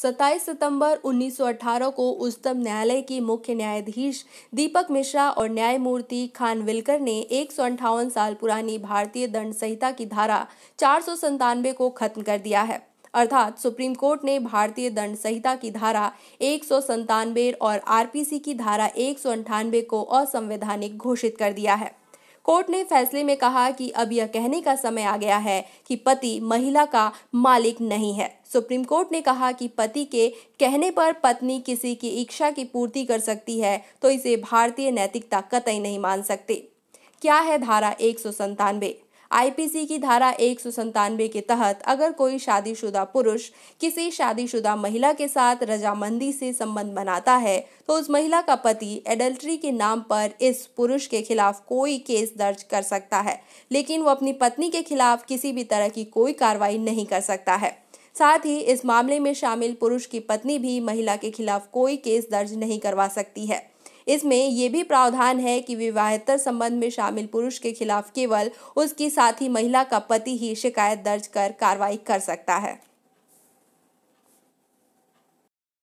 सत्ताईस सितंबर 1918 को उच्चतम न्यायालय के मुख्य न्यायाधीश दीपक मिश्रा और न्यायमूर्ति खानविलकर ने एक साल पुरानी भारतीय दंड संहिता की धारा चार को खत्म कर दिया है अर्थात सुप्रीम कोर्ट ने भारतीय दंड संहिता की धारा एक और आरपीसी की धारा एक को असंवैधानिक घोषित कर दिया है कोर्ट ने फैसले में कहा कि अब यह कहने का समय आ गया है कि पति महिला का मालिक नहीं है सुप्रीम कोर्ट ने कहा कि पति के कहने पर पत्नी किसी की इच्छा की पूर्ति कर सकती है तो इसे भारतीय नैतिकता कतई नहीं मान सकते क्या है धारा एक सौ संतानवे आईपीसी की धारा एक के तहत अगर कोई शादीशुदा पुरुष किसी शादीशुदा महिला के साथ रजामंदी से संबंध बनाता है तो उस महिला का पति एडल्ट्री के नाम पर इस पुरुष के खिलाफ कोई केस दर्ज कर सकता है लेकिन वो अपनी पत्नी के खिलाफ किसी भी तरह की कोई कार्रवाई नहीं कर सकता है साथ ही इस मामले में शामिल पुरुष की पत्नी भी महिला के खिलाफ कोई केस दर्ज नहीं करवा सकती है इसमें यह भी प्रावधान है कि विवाहेतर संबंध में शामिल पुरुष के खिलाफ केवल उसकी साथी महिला का पति ही शिकायत दर्ज कर कार्रवाई कर सकता है